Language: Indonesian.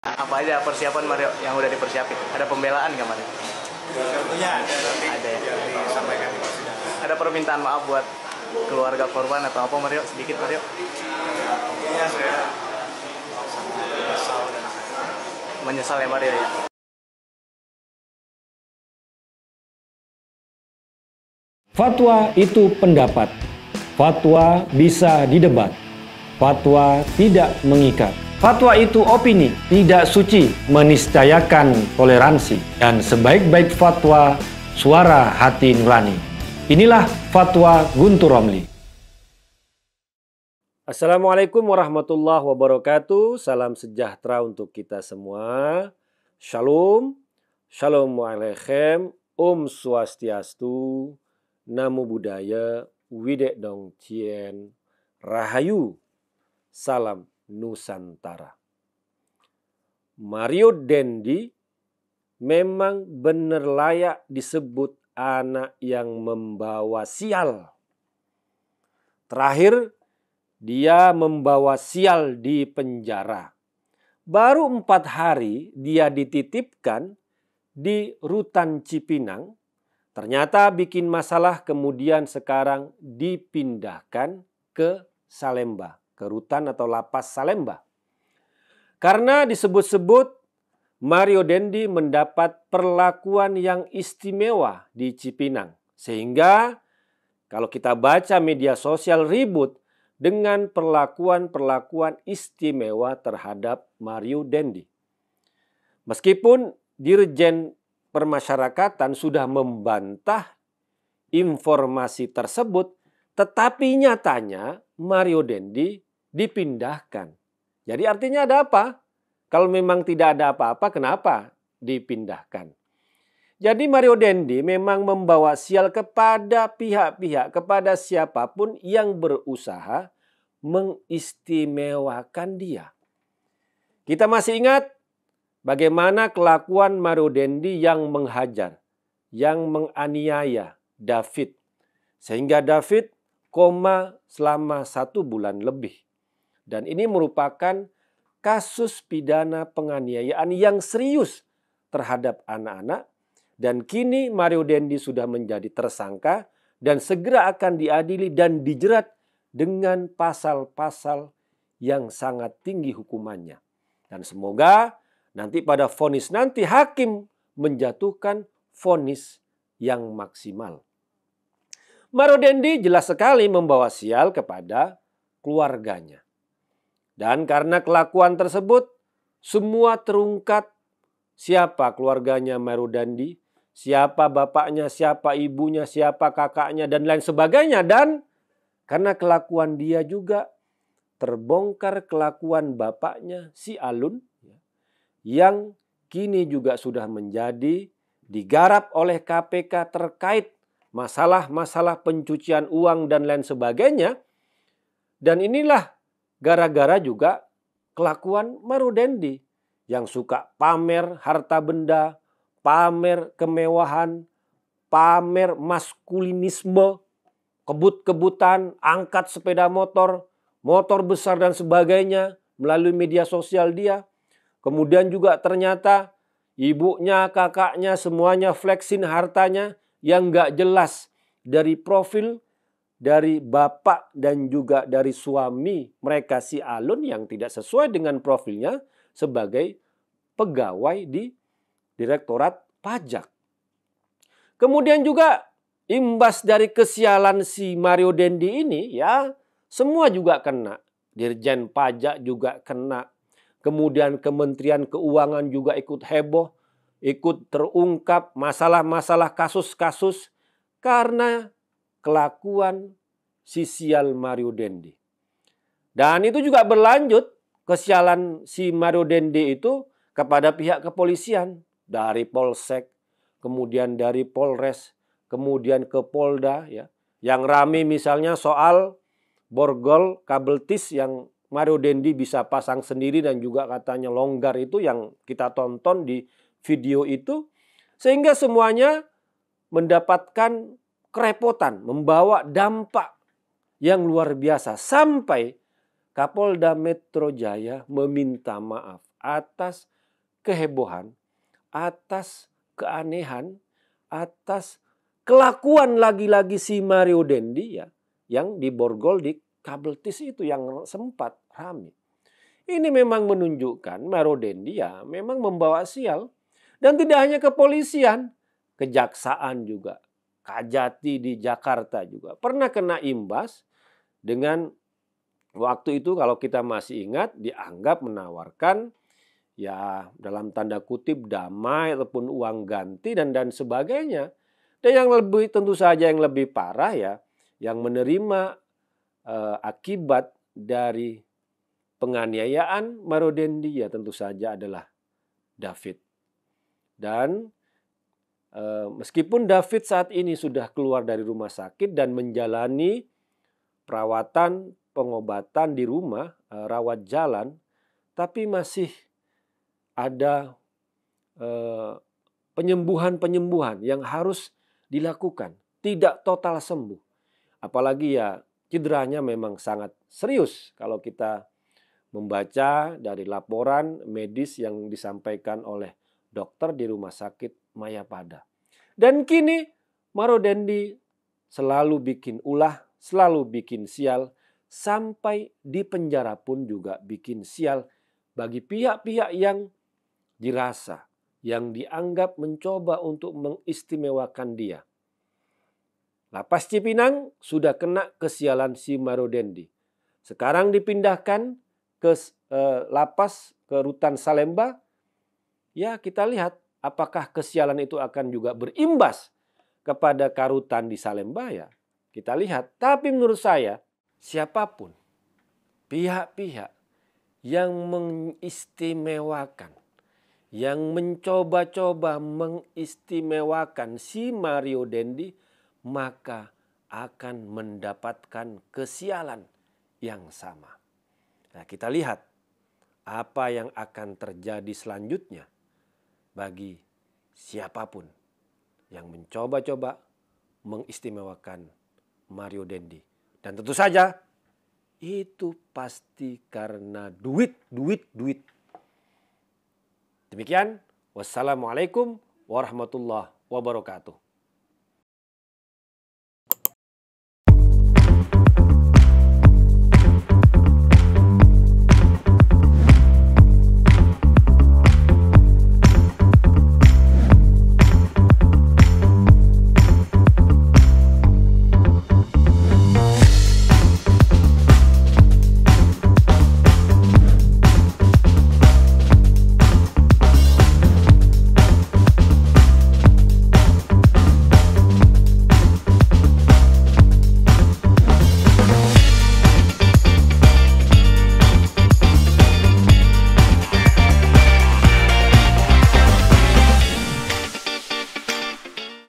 apa aja persiapan Mario yang udah dipersiapin? Ada pembelaan nggak Mario? Tentunya ada nanti ada ya. disampaikan di persidangan. Ada permintaan maaf buat keluarga korban atau apa Mario? Sedikit Mario? Iya saya menyesal dan menyesal ya Mario ya. Fatwa itu pendapat. Fatwa bisa didebat. Fatwa tidak mengikat. Fatwa itu opini, tidak suci, menistayakan toleransi, dan sebaik-baik fatwa suara hati nurani. Inilah fatwa Guntur Romli. Assalamualaikum warahmatullahi wabarakatuh. Salam sejahtera untuk kita semua. Shalom, shalom alaikum, om swastiastu, namo buddhaya, widek dong cien, rahayu, salam Nusantara. Mario Dendi memang benar layak disebut anak yang membawa sial. Terakhir, dia membawa sial di penjara. Baru empat hari dia dititipkan di rutan Cipinang. Ternyata bikin masalah kemudian sekarang dipindahkan ke Salemba ke rutan atau lapas Salemba. Karena disebut-sebut Mario Dendi mendapat perlakuan yang istimewa di Cipinang. Sehingga kalau kita baca media sosial ribut dengan perlakuan-perlakuan istimewa terhadap Mario Dendi. Meskipun Dirjen Permasyarakatan sudah membantah informasi tersebut, tetapi nyatanya Mario Dendi dipindahkan. Jadi artinya ada apa? Kalau memang tidak ada apa-apa, kenapa dipindahkan? Jadi Mario Dendi memang membawa sial kepada pihak-pihak, kepada siapapun yang berusaha mengistimewakan dia. Kita masih ingat bagaimana kelakuan Mario Dendi yang menghajar, yang menganiaya David. Sehingga David koma selama satu bulan lebih. Dan ini merupakan kasus pidana penganiayaan yang serius terhadap anak-anak dan kini Mario Dendi sudah menjadi tersangka dan segera akan diadili dan dijerat dengan pasal-pasal yang sangat tinggi hukumannya. Dan semoga nanti pada vonis nanti hakim menjatuhkan vonis yang maksimal. Mario Dendi jelas sekali membawa sial kepada keluarganya. Dan karena kelakuan tersebut, semua terungkap siapa keluarganya Meru Dandi, siapa bapaknya, siapa ibunya, siapa kakaknya, dan lain sebagainya. Dan karena kelakuan dia juga terbongkar kelakuan bapaknya si Alun ya, yang kini juga sudah menjadi digarap oleh KPK terkait masalah-masalah pencucian uang dan lain sebagainya. Dan inilah Gara-gara juga kelakuan Marudendi yang suka pamer harta benda, pamer kemewahan, pamer maskulinisme, kebut-kebutan, angkat sepeda motor, motor besar dan sebagainya melalui media sosial dia. Kemudian juga ternyata ibunya, kakaknya, semuanya flexin hartanya yang nggak jelas dari profil dari bapak dan juga dari suami mereka si Alun yang tidak sesuai dengan profilnya sebagai pegawai di Direktorat Pajak. Kemudian juga imbas dari kesialan si Mario Dendi ini ya semua juga kena. Dirjen Pajak juga kena. Kemudian Kementerian Keuangan juga ikut heboh, ikut terungkap masalah-masalah kasus-kasus karena kelakuan sisial Mario Dendi. Dan itu juga berlanjut kesialan si Mario Dendi itu kepada pihak kepolisian dari Polsek, kemudian dari Polres, kemudian ke Polda ya. Yang rame misalnya soal borgol kabel tis yang Mario Dendi bisa pasang sendiri dan juga katanya longgar itu yang kita tonton di video itu sehingga semuanya mendapatkan kerepotan, membawa dampak yang luar biasa sampai Kapolda Metro Jaya meminta maaf atas kehebohan, atas keanehan, atas kelakuan lagi-lagi si Mario Dendi ya yang diborgol di kabel tis itu yang sempat rame. Ini memang menunjukkan Mario Dendi ya memang membawa sial dan tidak hanya kepolisian, kejaksaan juga Kajati di Jakarta juga pernah kena imbas dengan waktu itu kalau kita masih ingat dianggap menawarkan ya dalam tanda kutip damai ataupun uang ganti dan dan sebagainya. Dan yang lebih tentu saja yang lebih parah ya yang menerima eh, akibat dari penganiayaan Marodendi ya tentu saja adalah David. Dan Eh, meskipun David saat ini sudah keluar dari rumah sakit dan menjalani perawatan pengobatan di rumah, eh, rawat jalan, tapi masih ada eh, penyembuhan-penyembuhan yang harus dilakukan. Tidak total sembuh. Apalagi ya cederanya memang sangat serius kalau kita membaca dari laporan medis yang disampaikan oleh dokter di rumah sakit Mayapada. Dan kini Marodendi selalu bikin ulah, selalu bikin sial, sampai di penjara pun juga bikin sial bagi pihak-pihak yang dirasa, yang dianggap mencoba untuk mengistimewakan dia. Lapas Cipinang sudah kena kesialan si Marodendi. Sekarang dipindahkan ke eh, lapas ke rutan Salemba Ya, kita lihat apakah kesialan itu akan juga berimbas kepada karutan di Salemba ya Kita lihat, tapi menurut saya siapapun pihak-pihak yang mengistimewakan yang mencoba-coba mengistimewakan si Mario Dendi maka akan mendapatkan kesialan yang sama. Nah, kita lihat apa yang akan terjadi selanjutnya bagi siapapun yang mencoba-coba mengistimewakan Mario Dendi. Dan tentu saja itu pasti karena duit, duit, duit. Demikian, wassalamualaikum warahmatullahi wabarakatuh.